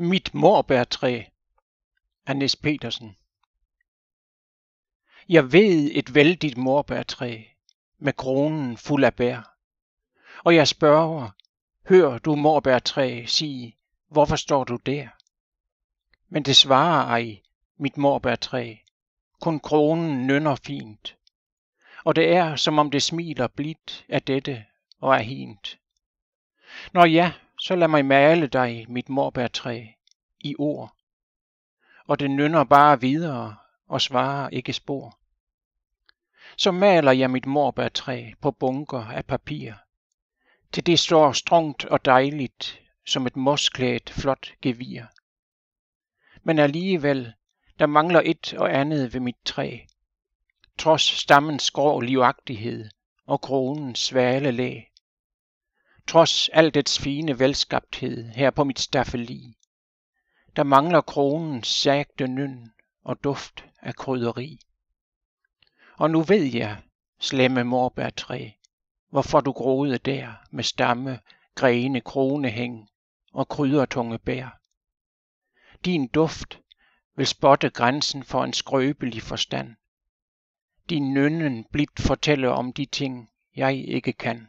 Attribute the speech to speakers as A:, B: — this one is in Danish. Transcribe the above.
A: Mit morbærtræ af Nis Petersen. Jeg ved et vældigt morbærtræ med kronen fuld af bær. Og jeg spørger, hør du morbærtræ sige, hvorfor står du der? Men det svarer ej, mit morbærtræ, kun kronen nynner fint. Og det er, som om det smiler blidt af dette og er hint. Når ja, så lad mig male dig mit morbærtræ i ord. Og det nynner bare videre og svarer ikke spor. Så maler jeg mit morbærtræ på bunker af papir. Til det står strongt og dejligt som et mosklædt flot gevir. Men alligevel, der mangler et og andet ved mit træ. Trods stammens grå livagtighed og kronens svale læg trods alt dets fine velskabthed her på mit staffeli. Der mangler kronen sagte nyn og duft af krydderi. Og nu ved jeg, slemme morbærtræ, hvorfor du groede der med stamme, grene, kronehæng og kryddertunge bær. Din duft vil spotte grænsen for en skrøbelig forstand. Din nynnen blidt fortælle om de ting, jeg ikke kan.